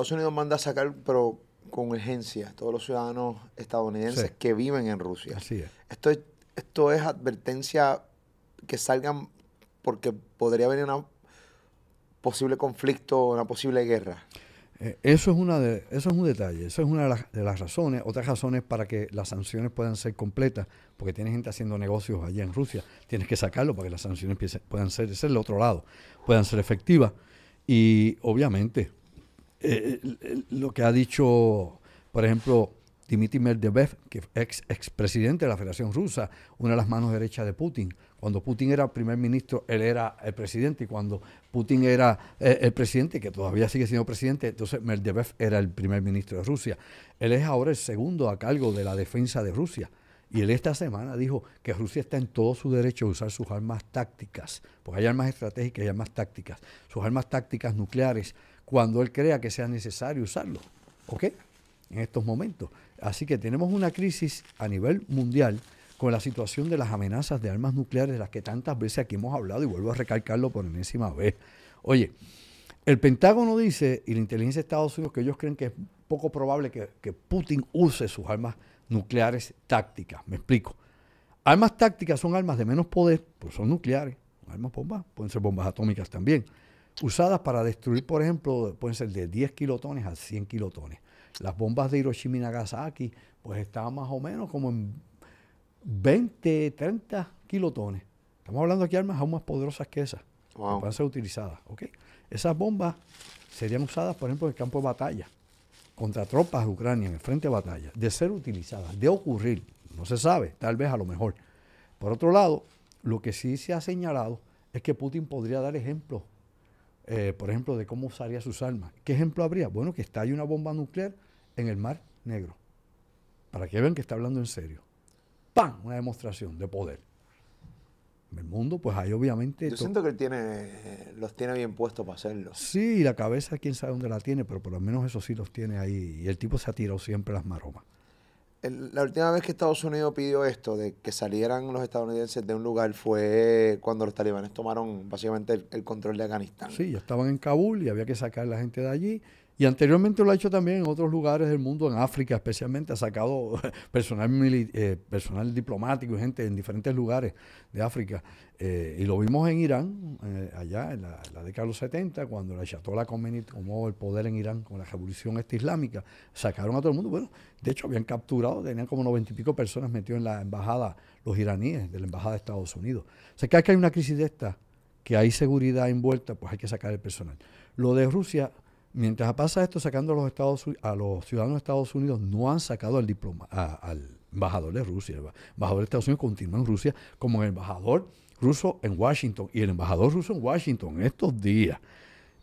Estados Unidos manda a sacar, pero con urgencia, todos los ciudadanos estadounidenses que viven en Rusia. Así es. Esto, es, advertencia que salgan porque podría haber un posible conflicto, una posible guerra. Eh, eso, es una de, eso es un detalle, eso es una de las, razones, otras razones para que las sanciones puedan ser completas, porque tiene gente haciendo negocios allá en Rusia, tienes que sacarlo para que las sanciones puedan ser, del otro lado, puedan ser efectivas. Y obviamente eh, eh, lo que ha dicho, por ejemplo, Dmitry Medvedev, que ex presidente de la Federación Rusa, una de las manos derechas de Putin. Cuando Putin era primer ministro, él era el presidente, y cuando Putin era eh, el presidente, que todavía sigue siendo presidente, entonces Medvedev era el primer ministro de Rusia. Él es ahora el segundo a cargo de la defensa de Rusia. Y él esta semana dijo que Rusia está en todo su derecho de usar sus armas tácticas, Pues hay armas estratégicas y armas tácticas. Sus armas tácticas nucleares cuando él crea que sea necesario usarlo. ¿Ok? En estos momentos. Así que tenemos una crisis a nivel mundial con la situación de las amenazas de armas nucleares, de las que tantas veces aquí hemos hablado y vuelvo a recalcarlo por enésima vez. Oye, el Pentágono dice, y la inteligencia de Estados Unidos, que ellos creen que es poco probable que, Putin use sus armas nucleares tácticas. Me explico. Armas tácticas son armas de menos poder, pues son nucleares. Armas bombas, pueden ser bombas atómicas también usadas para destruir, por ejemplo, pueden ser de 10 kilotones a 100 kilotones. Las bombas de Hiroshima y Nagasaki, pues estaban más o menos como en 20, 30 kilotones. Estamos hablando aquí de armas aún más poderosas que esas, wow. que pueden ser utilizadas. ¿okay? Esas bombas serían usadas, por ejemplo, en el campo de batalla, contra tropas de Ucrania, en el frente de batalla, de ser utilizadas, de ocurrir, no se sabe, tal vez a lo mejor. Por otro lado, lo que sí se ha señalado es que Putin podría dar ejemplos eh, por ejemplo, de cómo usaría sus armas. ¿Qué ejemplo habría? Bueno, que está ahí una bomba nuclear en el Mar Negro. Para que vean que está hablando en serio. ¡Pam! Una demostración de poder. En el mundo, pues ahí obviamente. Yo siento que él tiene, eh, los tiene bien puestos para hacerlo. Sí, la cabeza, quién sabe dónde la tiene, pero por lo menos eso sí los tiene ahí. Y el tipo se ha tirado siempre las maromas la última vez que Estados Unidos pidió esto, de que salieran los estadounidenses de un lugar, fue cuando los talibanes tomaron básicamente el, control de Afganistán. Sí, ya estaban en Kabul y había que sacar la gente de allí. Y anteriormente lo ha hecho también en otros lugares del mundo, en África especialmente, ha sacado personal, eh, personal diplomático y gente en diferentes lugares de África. Eh, y lo vimos en Irán, eh, allá en la, década de los 70, cuando la Shatola Khomeini tomó el poder en Irán con la revolución este islámica, sacaron a todo el mundo. Bueno, de hecho habían capturado, tenían como noventa y pico personas metidas en la embajada, los iraníes de la embajada de Estados Unidos. O sea, que hay una crisis de esta, que hay seguridad envuelta, pues hay que sacar el personal. Lo de Rusia, mientras pasa esto, sacando a los, Estados, a los ciudadanos de Estados Unidos, no han sacado al diploma, al embajador de Rusia, el embajador de Estados Unidos continúa en Rusia como el embajador ruso en Washington. Y el embajador ruso en Washington en estos días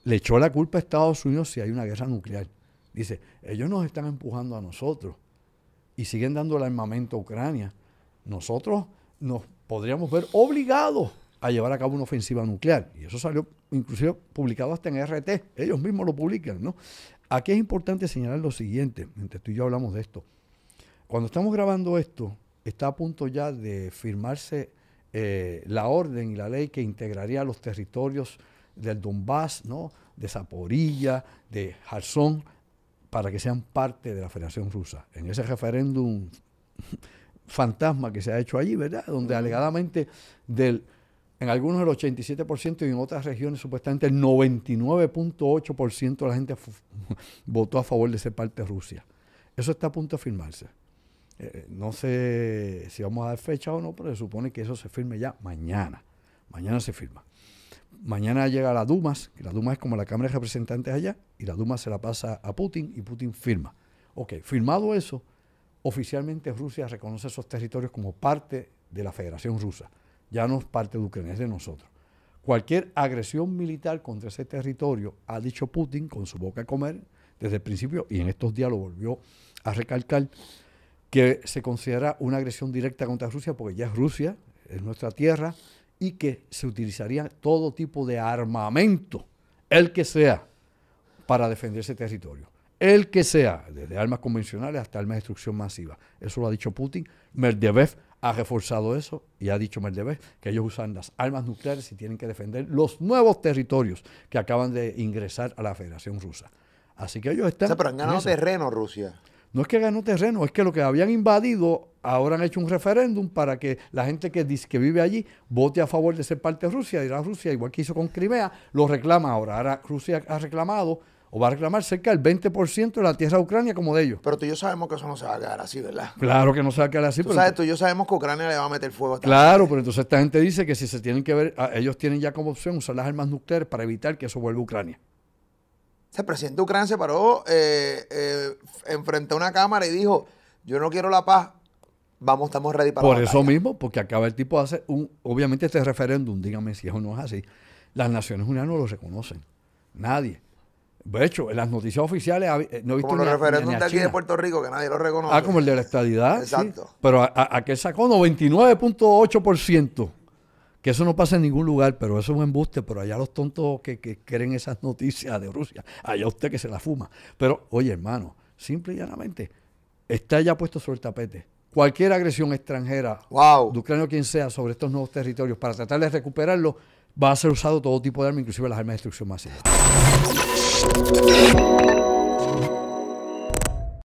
le echó la culpa a Estados Unidos si hay una guerra nuclear. Dice, ellos nos están empujando a nosotros y siguen dando el armamento a Ucrania. Nosotros nos podríamos ver obligados a llevar a cabo una ofensiva nuclear. Y eso salió inclusive publicado hasta en RT. Ellos mismos lo publican, ¿no? Aquí es importante señalar lo siguiente, mientras tú y yo hablamos de esto. Cuando estamos grabando esto, está a punto ya de firmarse eh, la orden y la ley que integraría los territorios del Donbass, ¿no? de Zaporilla, de Jarzón, para que sean parte de la Federación Rusa. En ese referéndum fantasma que se ha hecho allí, ¿verdad? Donde alegadamente del, en algunos el 87% y en otras regiones supuestamente el 99.8% de la gente votó a favor de ser parte de Rusia. Eso está a punto de firmarse. Eh, eh, no sé si vamos a dar fecha o no, pero se supone que eso se firme ya mañana. Mañana se firma. Mañana llega la Dumas, que la Dumas es como la Cámara de Representantes allá, y la Dumas se la pasa a Putin y Putin firma. Ok, firmado eso, oficialmente Rusia reconoce esos territorios como parte de la Federación Rusa. Ya no es parte de Ucrania, es de nosotros. Cualquier agresión militar contra ese territorio, ha dicho Putin con su boca a comer desde el principio, y en estos días lo volvió a recalcar, que se considera una agresión directa contra Rusia porque ya es Rusia, es nuestra tierra, y que se utilizaría todo tipo de armamento, el que sea, para defender ese territorio. El que sea, desde armas convencionales hasta armas de destrucción masiva. Eso lo ha dicho Putin. Medvedev ha reforzado eso y ha dicho Medvedev que ellos usan las armas nucleares y tienen que defender los nuevos territorios que acaban de ingresar a la Federación Rusa. Así que ellos están. pero han ganado terreno Rusia. No es que ganó terreno, es que lo que habían invadido ahora han hecho un referéndum para que la gente que, que vive allí vote a favor de ser parte de Rusia. Irá Rusia, igual que hizo con Crimea, lo reclama ahora. Ahora Rusia ha reclamado o va a reclamar cerca del 20% de la tierra de Ucrania como de ellos. Pero tú y yo sabemos que eso no se va a quedar así, ¿verdad? Claro que no se va a quedar así. Tú, tú y yo sabemos que Ucrania le va a meter fuego. A esta claro, pero entonces esta gente dice que si se tienen que ver, ah, ellos tienen ya como opción usar las armas nucleares para evitar que eso vuelva a Ucrania el presidente de Ucrania se paró eh, eh enfrente a una cámara y dijo, yo no quiero la paz, vamos, estamos ready para Por eso mismo, porque acaba el tipo de un, obviamente este referéndum, dígame si eso no es así, las Naciones Unidas no lo reconocen, nadie. De hecho, en las noticias oficiales eh, no he visto Como el referéndum de aquí de Puerto Rico, que nadie lo reconoce. Ah, como el de la estadidad. Exacto. Pero a, a, que sacó 99.8% que eso no pasa en ningún lugar, pero eso es un embuste, pero allá los tontos que, creen esas noticias de Rusia, allá usted que se la fuma. Pero, oye, hermano, simple y llanamente, está ya puesto sobre el tapete. Cualquier agresión extranjera, wow. de Ucrania o quien sea, sobre estos nuevos territorios, para tratar de recuperarlo va a ser usado todo tipo de armas, inclusive las armas de destrucción masiva.